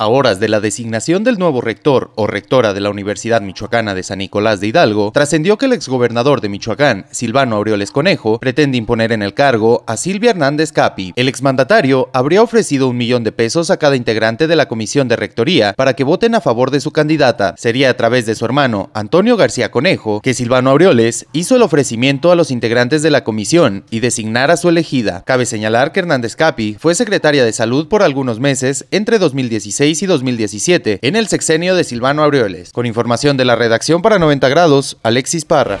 A horas de la designación del nuevo rector o rectora de la Universidad Michoacana de San Nicolás de Hidalgo, trascendió que el exgobernador de Michoacán, Silvano Aureoles Conejo, pretende imponer en el cargo a Silvia Hernández Capi. El exmandatario habría ofrecido un millón de pesos a cada integrante de la comisión de rectoría para que voten a favor de su candidata. Sería a través de su hermano, Antonio García Conejo, que Silvano Aureoles hizo el ofrecimiento a los integrantes de la comisión y designara a su elegida. Cabe señalar que Hernández Capi fue secretaria de Salud por algunos meses entre 2016 y 2017, en el sexenio de Silvano Aureoles. Con información de la redacción para 90 grados, Alexis Parra.